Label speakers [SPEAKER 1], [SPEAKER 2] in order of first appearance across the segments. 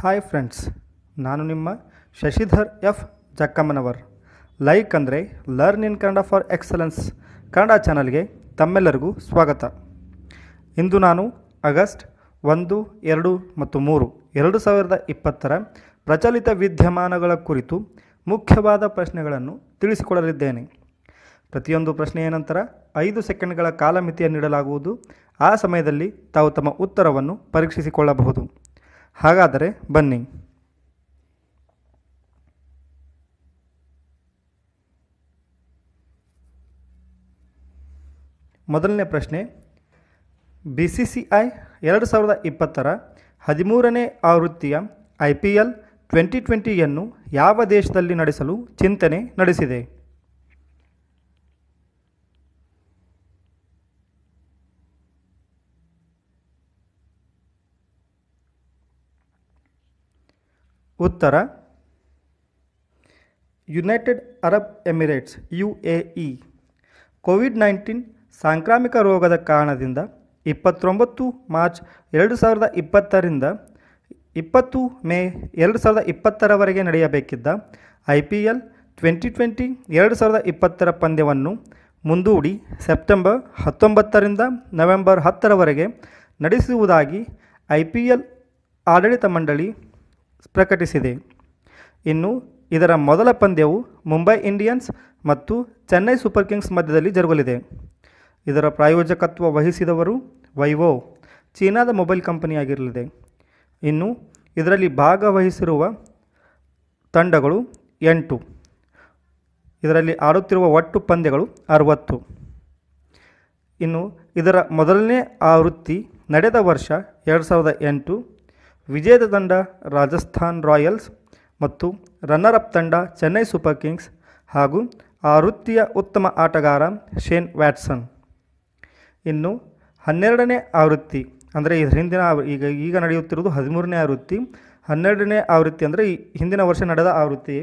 [SPEAKER 1] hi friends ನಾನು ನಿಮ್ಮ Shashidhar F Jakkammanavar like ಅಂದರೆ learn in Kannada for excellence Kannada ಚಾನಲ್ಗೆ ತಮ್ಮೆಲ್ಲರಿಗೂ ಸ್ವಾಗತ ಇಂದು ನಾನು ಆಗಸ್ಟ್ ಒಂದು ಎರಡು ಮತ್ತು ಮೂರು ಎರಡು ಸಾವಿರದ ಇಪ್ಪತ್ತರ ಪ್ರಚಲಿತ ವಿದ್ಯಮಾನಗಳ ಕುರಿತು ಮುಖ್ಯವಾದ ಪ್ರಶ್ನೆಗಳನ್ನು ತಿಳಿಸಿಕೊಡಲಿದ್ದೇನೆ ಪ್ರತಿಯೊಂದು ಪ್ರಶ್ನೆಯ ನಂತರ ಐದು ಸೆಕೆಂಡ್ಗಳ ಕಾಲಮಿತಿಯನ್ನು ನೀಡಲಾಗುವುದು ಆ ಸಮಯದಲ್ಲಿ ತಾವು ತಮ್ಮ ಉತ್ತರವನ್ನು ಪರೀಕ್ಷಿಸಿಕೊಳ್ಳಬಹುದು ಹಾಗಾದರೆ ಬನ್ನಿ ಮೊದಲನೇ ಪ್ರಶ್ನೆ ಬಿ ಸಿ ಸಿ ಐ ಎರಡು ಸಾವಿರದ ಇಪ್ಪತ್ತರ ಹದಿಮೂರನೇ ಆವೃತ್ತಿಯ ಐ ಪಿ ಎಲ್ ಟ್ವೆಂಟಿ ಟ್ವೆಂಟಿಯನ್ನು ಯಾವ ದೇಶದಲ್ಲಿ ನಡೆಸಲು ಚಿಂತನೆ ನಡೆಸಿದೆ ಉತ್ತರ United Arab Emirates U A E covid nineteen ಸಾಂಕ್ರಾಮಿಕ ರೋಗದ ಕಾರಣದಿಂದ ಇಪ್ಪತ್ತೊಂಬತ್ತು ಮಾರ್ಚ್ ಎರಡು ಸಾವಿರದ ಇಪ್ಪತ್ತರಿಂದ ಇಪ್ಪತ್ತು ಮೇ ಎರಡು ಸಾವಿರದ ಇಪ್ಪತ್ತರವರೆಗೆ ನಡೆಯಬೇಕಿದ್ದ I P L twenty twenty ಎರಡು ಸಾವಿರದ ಇಪ್ಪತ್ತರ ಪಂದ್ಯವನ್ನು ಮುಂದೂಡಿ ಸೆಪ್ಟೆಂಬರ್ ಹತ್ತೊಂಬತ್ತರಿಂದ ನವೆಂಬರ್ ಹತ್ತರವರೆಗೆ ನಡೆಸುವುದಾಗಿ ಐ ಪಿ ಎಲ್ ಆಡಳಿತ ಮಂಡಳಿ ಪ್ರಕಟಿಸಿದೆ ಇನ್ನು ಇದರ ಮೊದಲ ಪಂದ್ಯವು ಮುಂಬೈ ಇಂಡಿಯನ್ಸ್ ಮತ್ತು ಚೆನ್ನೈ ಸೂಪರ್ ಕಿಂಗ್ಸ್ ಮಧ್ಯದಲ್ಲಿ ಜರುಗಲಿದೆ ಇದರ ಪ್ರಾಯೋಜಕತ್ವ ವಹಿಸಿದವರು ವೈವೋ ಚೀನಾದ ಮೊಬೈಲ್ ಕಂಪನಿಯಾಗಿರಲಿದೆ ಇನ್ನು ಇದರಲ್ಲಿ ಭಾಗವಹಿಸಿರುವ ತಂಡಗಳು ಎಂಟು ಇದರಲ್ಲಿ ಆಡುತ್ತಿರುವ ಒಟ್ಟು ಪಂದ್ಯಗಳು ಅರವತ್ತು ಇನ್ನು ಇದರ ಮೊದಲನೇ ಆವೃತ್ತಿ ನಡೆದ ವರ್ಷ ಎರಡು ಸಾವಿರದ ಎಂಟು ವಿಜೇತ ತಂಡ ರಾಜಸ್ಥಾನ್ ರಾಯಲ್ಸ್ ಮತ್ತು ರನ್ನರ್ ಅಪ್ ತಂಡ ಚೆನ್ನೈ ಸೂಪರ್ ಕಿಂಗ್ಸ್ ಹಾಗೂ ಆ ವೃತ್ತಿಯ ಉತ್ತಮ ಆಟಗಾರ ಶೇನ್ ವ್ಯಾಟ್ಸನ್ ಇನ್ನು ಹನ್ನೆರಡನೇ ಆವೃತ್ತಿ ಅಂದರೆ ಹಿಂದಿನ ಈಗ ಈಗ ನಡೆಯುತ್ತಿರುವುದು ಹದಿಮೂರನೇ ಆವೃತ್ತಿ ಹನ್ನೆರಡನೇ ಆವೃತ್ತಿ ಅಂದರೆ ಈ ಹಿಂದಿನ ವರ್ಷ ನಡೆದ ಆವೃತ್ತಿ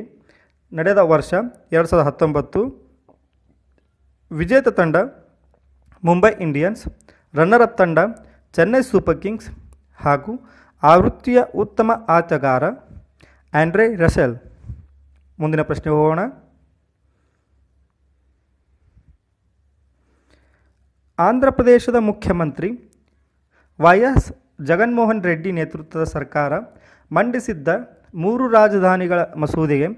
[SPEAKER 1] ನಡೆದ ವರ್ಷ ಎರಡು ಸಾವಿರದ ಹತ್ತೊಂಬತ್ತು ವಿಜೇತ ತಂಡ ಮುಂಬೈ ಇಂಡಿಯನ್ಸ್ ರನ್ನರ್ ಅಪ್ ತಂಡ ಚೆನ್ನೈ ಸೂಪರ್ ಕಿಂಗ್ಸ್ ಹಾಗೂ ಆವೃತ್ತಿಯ ಉತ್ತಮ ಆಟಗಾರ ಆಂಡ್ರೆ ರಸೆಲ್ ಮುಂದಿನ ಪ್ರಶ್ನೆ ಹೋಗೋಣ ಆಂಧ್ರ ಪ್ರದೇಶದ ಮುಖ್ಯಮಂತ್ರಿ ವೈ ಎಸ್ ಜಗನ್ಮೋಹನ್ ರೆಡ್ಡಿ ನೇತೃತ್ವದ ಸರ್ಕಾರ ಮಂಡಿಸಿದ್ದ ಮೂರು ರಾಜಧಾನಿಗಳ ಮಸೂದೆಗೆ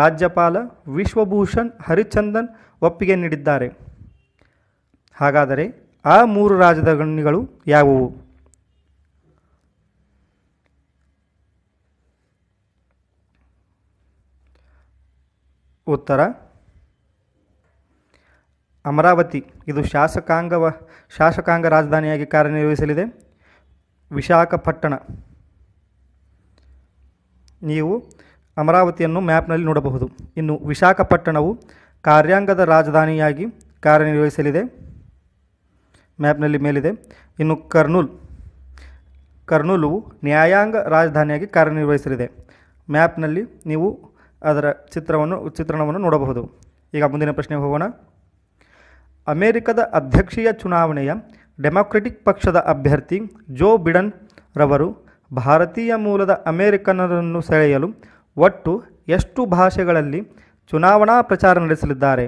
[SPEAKER 1] ರಾಜ್ಯಪಾಲ ವಿಶ್ವಭೂಷಣ್ ಹರಿಚಂದನ್ ಒಪ್ಪಿಗೆ ನೀಡಿದ್ದಾರೆ ಹಾಗಾದರೆ ಆ ಮೂರು ರಾಜಧಾನಿಗಳು ಯಾವುವು ಉತ್ತರ ಅಮರಾವತಿ ಇದು ಶಾಸಕಾಂಗವ ಶಾಸಕಾಂಗ ರಾಜಧಾನಿಯಾಗಿ ಕಾರ್ಯನಿರ್ವಹಿಸಲಿದೆ ವಿಶಾಖಪಟ್ಟಣ ನೀವು ಅಮರಾವತಿಯನ್ನು ಮ್ಯಾಪ್ನಲ್ಲಿ ನೋಡಬಹುದು ಇನ್ನು ವಿಶಾಖಪಟ್ಟಣವು ಕಾರ್ಯಾಂಗದ ರಾಜಧಾನಿಯಾಗಿ ಕಾರ್ಯನಿರ್ವಹಿಸಲಿದೆ ಮ್ಯಾಪ್ನಲ್ಲಿ ಮೇಲಿದೆ ಇನ್ನು ಕರ್ನೂಲ್ ಕರ್ನೂಲು ನ್ಯಾಯಾಂಗ ರಾಜಧಾನಿಯಾಗಿ ಕಾರ್ಯನಿರ್ವಹಿಸಲಿದೆ ಮ್ಯಾಪ್ನಲ್ಲಿ ನೀವು ಅದರ ಚಿತ್ರವನ್ನು ಚಿತ್ರಣವನ್ನು ನೋಡಬಹುದು ಈಗ ಮುಂದಿನ ಪ್ರಶ್ನೆಗೆ ಹೋಗೋಣ ಅಮೆರಿಕದ ಅಧ್ಯಕ್ಷೀಯ ಚುನಾವಣೆಯ ಡೆಮಾಕ್ರೆಟಿಕ್ ಪಕ್ಷದ ಅಭ್ಯರ್ಥಿ ಜೋ ಬಿಡನ್ ರವರು ಭಾರತೀಯ ಮೂಲದ ಅಮೆರಿಕನರನ್ನು ಸೆಳೆಯಲು ಒಟ್ಟು ಎಷ್ಟು ಭಾಷೆಗಳಲ್ಲಿ ಚುನಾವಣಾ ಪ್ರಚಾರ ನಡೆಸಲಿದ್ದಾರೆ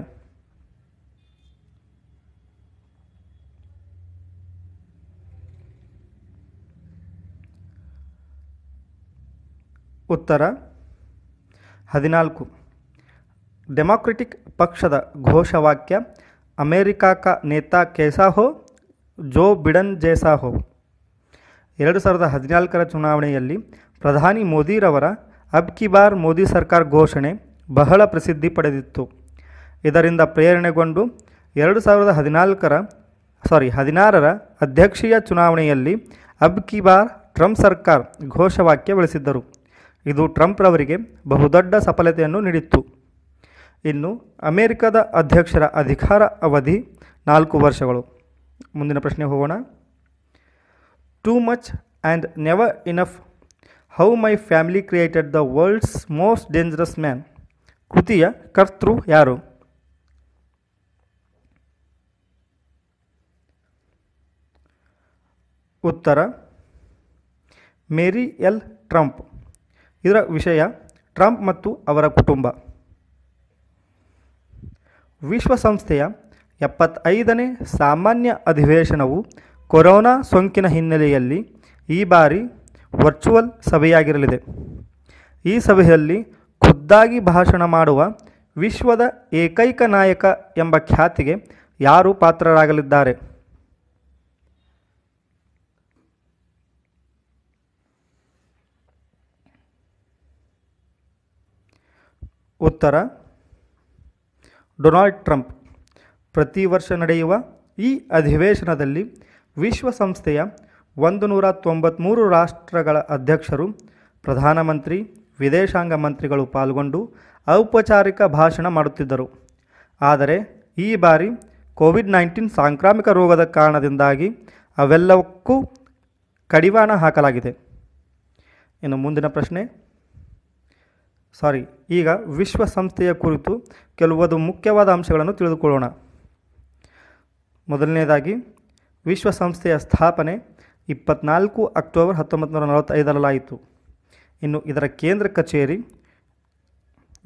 [SPEAKER 1] ಉತ್ತರ ಹದಿನಾಲ್ಕು ಡೆಮಾಕ್ರೆಟಿಕ್ ಪಕ್ಷದ ಘೋಷವಾಕ್ಯ ಅಮೇರಿಕಾಕ ನೇತಾ ಕೇಸಾ ಜೋ ಬಿಡನ್ ಜೇಸಾ ಎರಡು ಸಾವಿರದ ಹದಿನಾಲ್ಕರ ಚುನಾವಣೆಯಲ್ಲಿ ಪ್ರಧಾನಿ ಮೋದಿರವರ ಅಬ್ ಕಿ ಬಾರ್ ಮೋದಿ ಸರ್ಕಾರ ಘೋಷಣೆ ಬಹಳ ಪ್ರಸಿದ್ಧಿ ಪಡೆದಿತ್ತು ಇದರಿಂದ ಪ್ರೇರಣೆಗೊಂಡು ಎರಡು ಸಾವಿರದ ಹದಿನಾಲ್ಕರ ಸಾರಿ ಹದಿನಾರರ ಅಧ್ಯಕ್ಷೀಯ ಚುನಾವಣೆಯಲ್ಲಿ ಅಬ್ ಕಿ ಬಾರ್ ಟ್ರಂಪ್ ಸರ್ಕಾರ ಘೋಷವಾಕ್ಯ ಬೆಳೆಸಿದ್ದರು ಇದು ಟ್ರಂಪ್ ರವರಿಗೆ ಬಹುದೊಡ್ಡ ಸಫಲತೆಯನ್ನು ನೀಡಿತ್ತು ಇನ್ನು ಅಮೆರಿಕದ ಅಧ್ಯಕ್ಷರ ಅಧಿಕಾರ ಅವಧಿ ನಾಲ್ಕು ವರ್ಷಗಳು ಮುಂದಿನ ಪ್ರಶ್ನೆ ಹೋಗೋಣ too much and never enough how my family created the world's most dangerous man ಕೃತಿಯ ಕರ್ತೃ ಯಾರು ಉತ್ತರ ಮೇರಿ ಎಲ್ ಟ್ರಂಪ್ ಇದರ ವಿಷಯ ಟ್ರಂಪ್ ಮತ್ತು ಅವರ ಕುಟುಂಬ ವಿಶ್ವಸಂಸ್ಥೆಯ ಎಪ್ಪತ್ತೈದನೇ ಸಾಮಾನ್ಯ ಅಧಿವೇಶನವು ಕೊರೋನಾ ಸೋಂಕಿನ ಹಿನ್ನೆಲೆಯಲ್ಲಿ ಈ ಬಾರಿ ವರ್ಚುವಲ್ ಸಭೆಯಾಗಿರಲಿದೆ ಈ ಸಭೆಯಲ್ಲಿ ಖುದ್ದಾಗಿ ಭಾಷಣ ಮಾಡುವ ವಿಶ್ವದ ಏಕೈಕ ನಾಯಕ ಎಂಬ ಖ್ಯಾತಿಗೆ ಯಾರು ಪಾತ್ರರಾಗಲಿದ್ದಾರೆ ಉತ್ತರ ಡೊನಾಲ್ಡ್ ಟ್ರಂಪ್ ಪ್ರತಿ ವರ್ಷ ನಡೆಯುವ ಈ ಅಧಿವೇಶನದಲ್ಲಿ ವಿಶ್ವಸಂಸ್ಥೆಯ ಒಂದು ನೂರ ತೊಂಬತ್ತ್ಮೂರು ರಾಷ್ಟ್ರಗಳ ಅಧ್ಯಕ್ಷರು ಪ್ರಧಾನಮಂತ್ರಿ ವಿದೇಶಾಂಗ ಮಂತ್ರಿಗಳು ಪಾಲ್ಗೊಂಡು ಔಪಚಾರಿಕ ಭಾಷಣ ಮಾಡುತ್ತಿದ್ದರು ಆದರೆ ಈ ಬಾರಿ ಕೋವಿಡ್ ನೈನ್ಟೀನ್ ಸಾಂಕ್ರಾಮಿಕ ರೋಗದ ಕಾರಣದಿಂದಾಗಿ ಅವೆಲ್ಲವಕ್ಕೂ ಕಡಿವಾಣ ಹಾಕಲಾಗಿದೆ ಇನ್ನು ಮುಂದಿನ ಪ್ರಶ್ನೆ ಸಾರಿ ಈಗ ವಿಶ್ವಸಂಸ್ಥೆಯ ಕುರಿತು ಕೆಲವೊಂದು ಮುಖ್ಯವಾದ ಅಂಶಗಳನ್ನು ತಿಳಿದುಕೊಳ್ಳೋಣ ಮೊದಲನೇದಾಗಿ ವಿಶ್ವಸಂಸ್ಥೆಯ ಸ್ಥಾಪನೆ ಇಪ್ಪತ್ನಾಲ್ಕು ಅಕ್ಟೋಬರ್ ಹತ್ತೊಂಬತ್ತು ನೂರ ನಲವತ್ತೈದರಲ್ಲಾಯಿತು ಇನ್ನು ಇದರ ಕೇಂದ್ರ ಕಚೇರಿ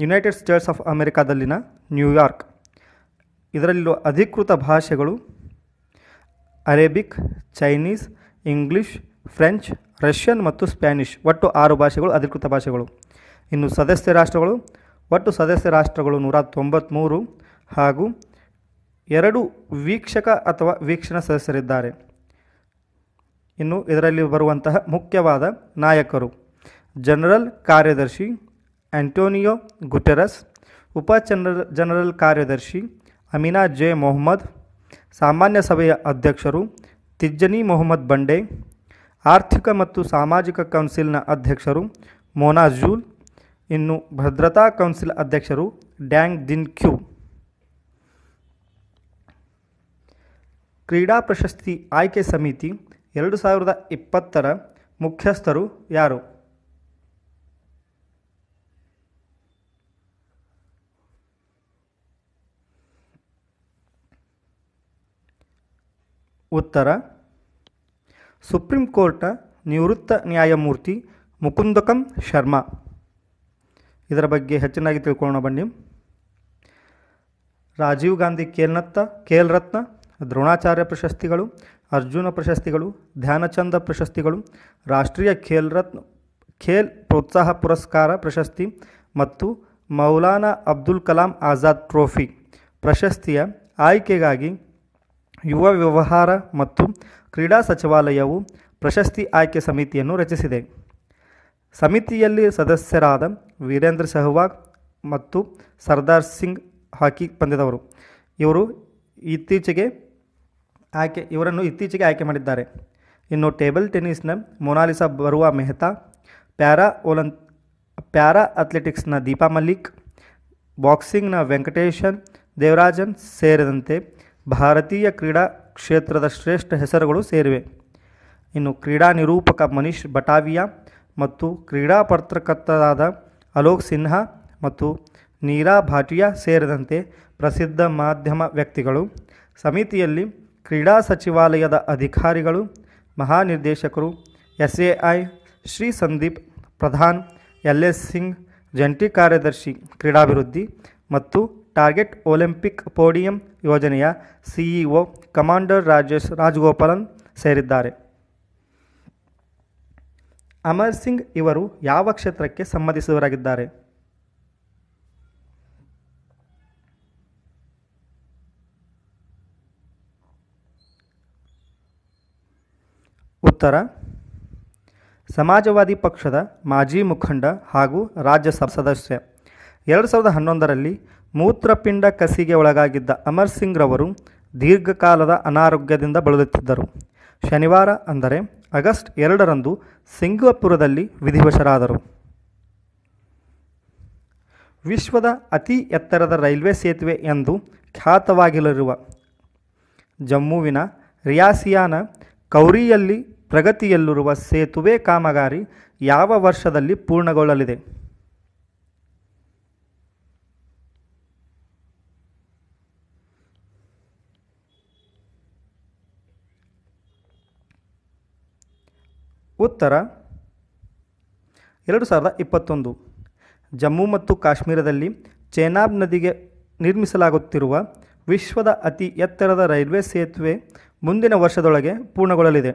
[SPEAKER 1] ಯುನೈಟೆಡ್ ಸ್ಟೇಟ್ಸ್ ಆಫ್ ಅಮೆರಿಕಾದಲ್ಲಿನ ನ್ಯೂಯಾರ್ಕ್ ಇದರಲ್ಲಿರುವ ಅಧಿಕೃತ ಭಾಷೆಗಳು Arabic Chinese English French Russian ಮತ್ತು ಸ್ಪ್ಯಾನಿಷ್ ಒಟ್ಟು ಆರು ಭಾಷೆಗಳು ಅಧಿಕೃತ ಭಾಷೆಗಳು ಇನ್ನು ಸದಸ್ಯ ರಾಷ್ಟ್ರಗಳು ಒಟ್ಟು ಸದಸ್ಯ ರಾಷ್ಟ್ರಗಳು ನೂರ ತೊಂಬತ್ತ್ಮೂರು ಹಾಗೂ ಎರಡು ವೀಕ್ಷಕ ಅಥವಾ ವೀಕ್ಷಣಾ ಸದಸ್ಯರಿದ್ದಾರೆ ಇನ್ನು ಇದರಲ್ಲಿ ಬರುವಂತಹ ಮುಖ್ಯವಾದ ನಾಯಕರು ಜನರಲ್ ಕಾರ್ಯದರ್ಶಿ ಆಂಟೋನಿಯೋ ಗುಟೆರಸ್ ಉಪ ಜನರಲ್ ಜನರಲ್ ಕಾರ್ಯದರ್ಶಿ ಅಮಿನಾ ಜೆ ಮೊಹಮ್ಮದ್ ಸಾಮಾನ್ಯ ಸಭೆಯ ಅಧ್ಯಕ್ಷರು ತಿಜ್ಜನಿ ಮೊಹಮ್ಮದ್ ಬಂಡೆ ಆರ್ಥಿಕ ಮತ್ತು ಸಾಮಾಜಿಕ ಕೌನ್ಸಿಲ್ನ ಅಧ್ಯಕ್ಷರು ಮೋನಾ ಜೂಲ್ ಇನ್ನು ಭದ್ರತಾ ಕೌನ್ಸಿಲ್ ಅಧ್ಯಕ್ಷರು ಡ್ಯಾಂಗ್ ದಿನ್ ಕ್ಯೂ ಕ್ರೀಡಾ ಪ್ರಶಸ್ತಿ ಆಯ್ಕೆ ಸಮಿತಿ ಎರಡು ಸಾವಿರದ ಇಪ್ಪತ್ತರ ಮುಖ್ಯಸ್ಥರು ಯಾರು ಉತ್ತರ ಸುಪ್ರೀಂ ಕೋರ್ಟ್ನ ನಿವೃತ್ತ ನ್ಯಾಯಮೂರ್ತಿ ಮುಕುಂದಕಂ ಶರ್ಮಾ ಇದರ ಬಗ್ಗೆ ಹೆಚ್ಚಿನಾಗಿ ತಿಳ್ಕೊಳ್ಳೋಣ ಬನ್ನಿ ರಾಜೀವ್ ಗಾಂಧಿ ಖೇಲ್ನತ್ತ ಖೇಲ್ ರತ್ನ ದ್ರೋಣಾಚಾರ್ಯ ಪ್ರಶಸ್ತಿಗಳು ಅರ್ಜುನ ಪ್ರಶಸ್ತಿಗಳು ಧ್ಯಾನಚಂದ ಪ್ರಶಸ್ತಿಗಳು ರಾಷ್ಟ್ರೀಯ ಖೇಲ್ ರತ್ನ ಖೇಲ್ ಪ್ರೋತ್ಸಾಹ ಪುರಸ್ಕಾರ ಪ್ರಶಸ್ತಿ ಮತ್ತು ಮೌಲಾನಾ ಅಬ್ದುಲ್ ಕಲಾಂ ಆಜಾದ್ ಟ್ರೋಫಿ ಪ್ರಶಸ್ತಿಯ ಆಯ್ಕೆಗಾಗಿ ಯುವ ವ್ಯವಹಾರ ಮತ್ತು ಕ್ರೀಡಾ ಸಚಿವಾಲಯವು ಪ್ರಶಸ್ತಿ ಆಯ್ಕೆ ಸಮಿತಿಯನ್ನು ರಚಿಸಿದೆ ಸಮಿತಿಯಲ್ಲಿ ಸದಸ್ಯರಾದ ವೀರೇಂದ್ರ ಸೆಹ್ವಾಗ್ ಮತ್ತು ಸರ್ದಾರ್ ಸಿಂಗ್ ಹಾಕಿ ಪಂದ್ಯದವರು ಇವರು ಇತ್ತೀಚೆಗೆ ಆಯ್ಕೆ ಇವರನ್ನು ಇತ್ತೀಚೆಗೆ ಆಯ್ಕೆ ಮಾಡಿದ್ದಾರೆ ಇನ್ನು ಟೇಬಲ್ ಟೆನಿಸ್ನ ಮೊನಾಲಿಸಾ ಬರುವ ಮೆಹ್ತಾ ಪ್ಯಾರಾ ಒಲಂ ಪ್ಯಾರಾ ಅಥ್ಲೆಟಿಕ್ಸ್ನ ದೀಪಾ ಮಲ್ಲಿಕ್ ಬಾಕ್ಸಿಂಗ್ನ ವೆಂಕಟೇಶನ್ ದೇವರಾಜನ್ ಸೇರಿದಂತೆ ಭಾರತೀಯ ಕ್ರೀಡಾ ಕ್ಷೇತ್ರದ ಶ್ರೇಷ್ಠ ಹೆಸರುಗಳು ಸೇರಿವೆ ಇನ್ನು ಕ್ರೀಡಾ ನಿರೂಪಕ ಮನೀಶ್ ಬಟಾವಿಯಾ ಮತ್ತು ಕ್ರೀಡಾ ಪತ್ರಕರ್ತರಾದ ಅಲೋಕ್ ಸಿನ್ಹಾ ಮತ್ತು ನೀರಾ ಭಾಟಿಯಾ ಸೇರಿದಂತೆ ಪ್ರಸಿದ್ಧ ಮಾಧ್ಯಮ ವ್ಯಕ್ತಿಗಳು ಸಮಿತಿಯಲ್ಲಿ ಕ್ರೀಡಾ ಸಚಿವಾಲಯದ ಅಧಿಕಾರಿಗಳು ಮಹಾನಿರ್ದೇಶಕರು ಐ ಶ್ರೀ ಸಂದೀಪ್ ಪ್ರಧಾನ್ ಎಲ್ ಎಸ್ ಸಿಂಗ್ ಜಂಟಿ ಕಾರ್ಯದರ್ಶಿ ಕ್ರೀಡಾಭಿವೃದ್ಧಿ ಮತ್ತು ಟಾರ್ಗೆಟ್ ಒಲಿಂಪಿಕ್ ಪೋಡಿಯಂ ಯೋಜನೆಯ ಸಿಇಒ ಕಮಾಂಡರ್ ರಾಜೇಶ್ ರಾಜಗೋಪಾಲನ್ ಸೇರಿದ್ದಾರೆ ಅಮರ್ ಸಿಂಗ್ ಇವರು ಯಾವ ಕ್ಷೇತ್ರಕ್ಕೆ ಸಂಬಂಧಿಸಿದವರಾಗಿದ್ದಾರೆ ಉತ್ತರ ಸಮಾಜವಾದಿ ಪಕ್ಷದ ಮಾಜಿ ಮುಖಂಡ ಹಾಗೂ ರಾಜ್ಯಸಭಾ ಸದಸ್ಯ ಎರಡು ಸಾವಿರದ ಹನ್ನೊಂದರಲ್ಲಿ ಮೂತ್ರಪಿಂಡ ಕಸಿಗೆ ಒಳಗಾಗಿದ್ದ ಅಮರ್ ಸಿಂಗ್ರವರು ದೀರ್ಘಕಾಲದ ಅನಾರೋಗ್ಯದಿಂದ ಬಳಲುತ್ತಿದ್ದರು ಶನಿವಾರ ಅಂದರೆ ಆಗಸ್ಟ್ ಎರಡರಂದು ಸಿಂಗಾಪುರದಲ್ಲಿ ವಿಧಿವಶರಾದರು ವಿಶ್ವದ ಅತಿ ಎತ್ತರದ ರೈಲ್ವೆ ಸೇತುವೆ ಎಂದು ಖ್ಯಾತವಾಗಿಲಿರುವ ಜಮ್ಮುವಿನ ರಿಯಾಸಿಯಾನ ಕೌರಿಯಲ್ಲಿ ಪ್ರಗತಿಯಲ್ಲಿರುವ ಸೇತುವೆ ಕಾಮಗಾರಿ ಯಾವ ವರ್ಷದಲ್ಲಿ ಪೂರ್ಣಗೊಳ್ಳಲಿದೆ ಉತ್ತರ ಎರಡು ಸಾವಿರದ ಇಪ್ಪತ್ತೊಂದು ಜಮ್ಮು ಮತ್ತು ಕಾಶ್ಮೀರದಲ್ಲಿ ಚೇನಾಬ್ ನದಿಗೆ ನಿರ್ಮಿಸಲಾಗುತ್ತಿರುವ ವಿಶ್ವದ ಅತಿ ಎತ್ತರದ ರೈಲ್ವೆ ಸೇತುವೆ ಮುಂದಿನ ವರ್ಷದೊಳಗೆ ಪೂರ್ಣಗೊಳ್ಳಲಿದೆ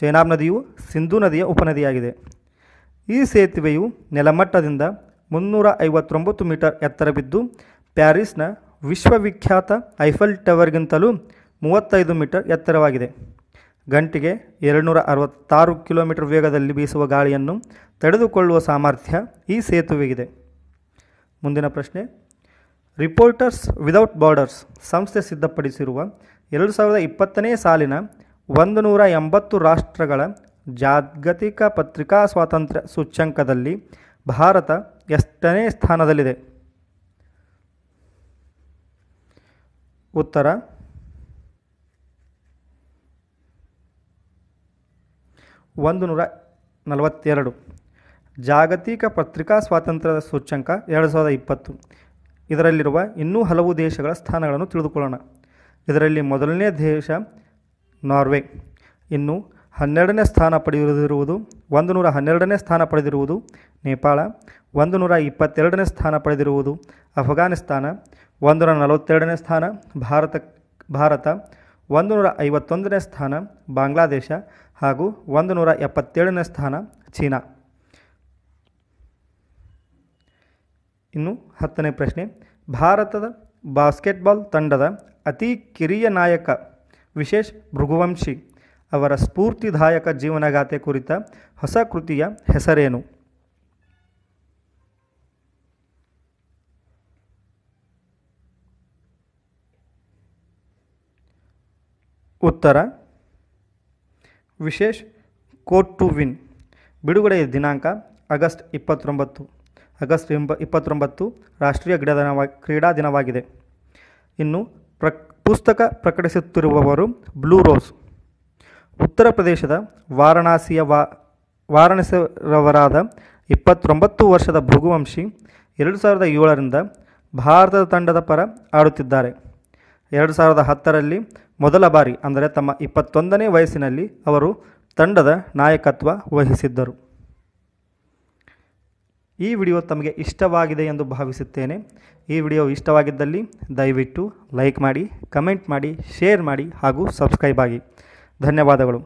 [SPEAKER 1] ಚೇನಾಬ್ ನದಿಯು ಸಿಂಧೂ ನದಿಯ ಉಪನದಿಯಾಗಿದೆ ಈ ಸೇತುವೆಯು ನೆಲಮಟ್ಟದಿಂದ ಮುನ್ನೂರ ಐವತ್ತೊಂಬತ್ತು ಮೀಟರ್ ಎತ್ತರವಿದ್ದು ಪ್ಯಾರಿಸ್ನ ವಿಶ್ವವಿಖ್ಯಾತ ಐಫಲ್ ಟವರ್ಗಿಂತಲೂ ಮೂವತ್ತೈದು ಮೀಟರ್ ಎತ್ತರವಾಗಿದೆ ಗಂಟೆಗೆ ಎರಡುನೂರ ಅರವತ್ತಾರು ಕಿಲೋಮೀಟರ್ ವೇಗದಲ್ಲಿ ಬೀಸುವ ಗಾಳಿಯನ್ನು ತಡೆದುಕೊಳ್ಳುವ ಸಾಮರ್ಥ್ಯ ಈ ಸೇತುವೆಗಿದೆ ಮುಂದಿನ ಪ್ರಶ್ನೆ ರಿಪೋರ್ಟರ್ಸ್ ವಿದೌಟ್ ಬಾರ್ಡರ್ಸ್ ಸಂಸ್ಥೆ ಸಿದ್ಧಪಡಿಸಿರುವ ಎರಡು ಸಾವಿರದ ಇಪ್ಪತ್ತನೇ ಸಾಲಿನ ಒಂದು ನೂರ ಎಂಬತ್ತು ರಾಷ್ಟ್ರಗಳ ಜಾಗತಿಕ ಪತ್ರಿಕಾ ಸ್ವಾತಂತ್ರ್ಯ ಸೂಚ್ಯಂಕದಲ್ಲಿ ಭಾರತ ಎಷ್ಟನೇ ಸ್ಥಾನದಲ್ಲಿದೆ ಉತ್ತರ ಒಂದು ನೂರ ನಲವತ್ತೆರಡು ಜಾಗತಿಕ ಪತ್ರಿಕಾ ಸ್ವಾತಂತ್ರ್ಯದ ಸೂಚ್ಯಂಕ ಎರಡು ಸಾವಿರದ ಇಪ್ಪತ್ತು ಇದರಲ್ಲಿರುವ ಇನ್ನೂ ಹಲವು ದೇಶಗಳ ಸ್ಥಾನಗಳನ್ನು ತಿಳಿದುಕೊಳ್ಳೋಣ ಇದರಲ್ಲಿ ಮೊದಲನೇ ದೇಶ ನಾರ್ವೆ ಇನ್ನು ಹನ್ನೆರಡನೇ ಸ್ಥಾನ ಪಡೆದಿರುವುದು ಒಂದು ನೂರ ಹನ್ನೆರಡನೇ ಸ್ಥಾನ ಪಡೆದಿರುವುದು ನೇಪಾಳ ಒಂದು ನೂರ ಇಪ್ಪತ್ತೆರಡನೇ ಸ್ಥಾನ ಪಡೆದಿರುವುದು ಅಫ್ಘಾನಿಸ್ತಾನ ಒಂದು ನೂರ ನಲವತ್ತೆರಡನೇ ಸ್ಥಾನ ಭಾರತ ಭಾರತ ಒಂದು ನೂರ ಐವತ್ತೊಂದನೇ ಸ್ಥಾನ ಬಾಂಗ್ಲಾದೇಶ ಹಾಗೂ ಒಂದು ನೂರ ಎಪ್ಪತ್ತೇಳನೇ ಸ್ಥಾನ ಚೀನಾ ಇನ್ನು ಹತ್ತನೇ ಪ್ರಶ್ನೆ ಭಾರತದ ಬಾಸ್ಕೆಟ್ಬಾಲ್ ತಂಡದ ಅತಿ ಕಿರಿಯ ನಾಯಕ ವಿಶೇಷ್ ಭೃಗುವಂಶಿ ಅವರ ಸ್ಫೂರ್ತಿದಾಯಕ ಜೀವನಗಾಥೆ ಕುರಿತ ಹೊಸ ಕೃತಿಯ ಹೆಸರೇನು ಉತ್ತರ ವಿಶೇಷ್ ಕೋಟ್ ಟು ವಿನ್ ಬಿಡುಗಡೆಯ ದಿನಾಂಕ ಆಗಸ್ಟ್ ಇಪ್ಪತ್ತೊಂಬತ್ತು ಆಗಸ್ಟ್ ಇಂಬ ಇಪ್ಪತ್ತೊಂಬತ್ತು ರಾಷ್ಟ್ರೀಯ ಕ್ರೀಡಾ ದಿನವಾ ಕ್ರೀಡಾ ದಿನವಾಗಿದೆ ಇನ್ನು ಪ್ರಕ್ ಪುಸ್ತಕ ಪ್ರಕಟಿಸುತ್ತಿರುವವರು ಬ್ಲೂ ರೋಸ್ ಉತ್ತರ ಪ್ರದೇಶದ ವಾರಣಾಸಿಯ ವಾ ವಾರಣಾಸಿರವರಾದ ಇಪ್ಪತ್ತೊಂಬತ್ತು ವರ್ಷದ ಭೃಗುವಂಶಿ ಎರಡು ಸಾವಿರದ ಏಳರಿಂದ ಭಾರತದ ತಂಡದ ಪರ ಆಡುತ್ತಿದ್ದಾರೆ ಎರಡು ಸಾವಿರದ ಹತ್ತರಲ್ಲಿ ಮೊದಲ ಬಾರಿ ಅಂದರೆ ತಮ್ಮ ಇಪ್ಪತ್ತೊಂದನೇ ವಯಸ್ಸಿನಲ್ಲಿ ಅವರು ತಂಡದ ನಾಯಕತ್ವ ವಹಿಸಿದ್ದರು ಈ ವಿಡಿಯೋ ತಮಗೆ ಇಷ್ಟವಾಗಿದೆ ಎಂದು ಭಾವಿಸುತ್ತೇನೆ ಈ ವಿಡಿಯೋ ಇಷ್ಟವಾಗಿದ್ದಲ್ಲಿ ದಯವಿಟ್ಟು ಲೈಕ್ ಮಾಡಿ ಕಮೆಂಟ್ ಮಾಡಿ ಶೇರ್ ಮಾಡಿ ಹಾಗೂ ಸಬ್ಸ್ಕ್ರೈಬ್ ಆಗಿ ಧನ್ಯವಾದಗಳು